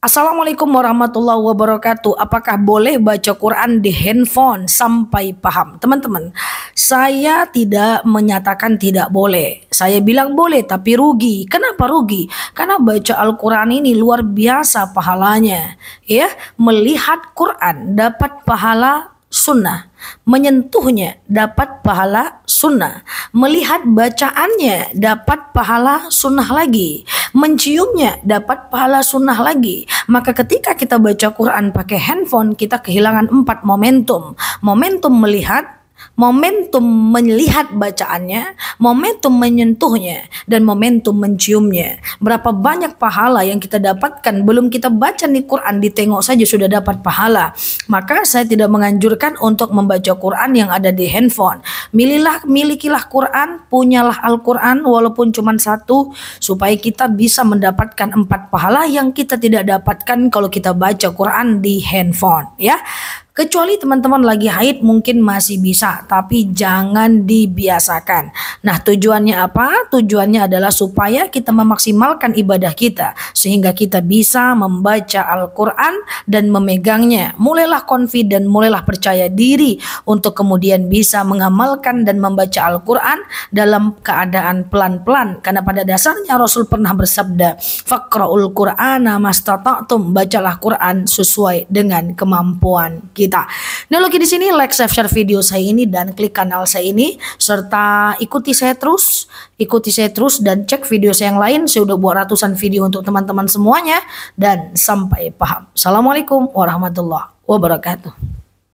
Assalamualaikum warahmatullahi wabarakatuh. Apakah boleh baca Quran di handphone sampai paham? Teman-teman, saya tidak menyatakan tidak boleh. Saya bilang boleh tapi rugi. Kenapa rugi? Karena baca Al-Qur'an ini luar biasa pahalanya. Ya, melihat Quran dapat pahala sunnah. Menyentuhnya dapat pahala sunnah. Melihat bacaannya dapat pahala sunnah lagi. Menciumnya dapat pahala sunnah lagi. Maka ketika kita baca Quran pakai handphone kita kehilangan empat momentum. Momentum melihat, momentum melihat bacaannya, momentum menyentuhnya, dan momentum menciumnya. Berapa banyak pahala yang kita dapatkan belum kita baca nih Quran ditengok saja sudah dapat pahala. Maka saya tidak menganjurkan untuk membaca Quran yang ada di handphone. Mililah milikilah Quran, punyalah Al-Quran walaupun cuma satu supaya kita bisa mendapatkan empat pahala yang kita tidak dapatkan kalau kita baca Quran di handphone ya. Kecuali teman-teman lagi haid mungkin masih bisa, tapi jangan dibiasakan. Nah, tujuannya apa? Tujuannya adalah supaya kita memaksimalkan ibadah kita sehingga kita bisa membaca Al-Qur'an dan memegangnya. Mulailah confident, mulailah percaya diri untuk kemudian bisa mengamalkan dan membaca Al-Qur'an dalam keadaan pelan-pelan karena pada dasarnya Rasul pernah bersabda, "Faqra'ul Qur'ana mastata'tum." Bacalah Quran sesuai dengan kemampuan kita kita. Nah, lagi di sini like, save, share video saya ini dan klik kanal saya ini serta ikuti saya terus, ikuti saya terus dan cek video saya yang lain. Saya sudah buat ratusan video untuk teman-teman semuanya dan sampai paham. Assalamualaikum warahmatullahi wabarakatuh.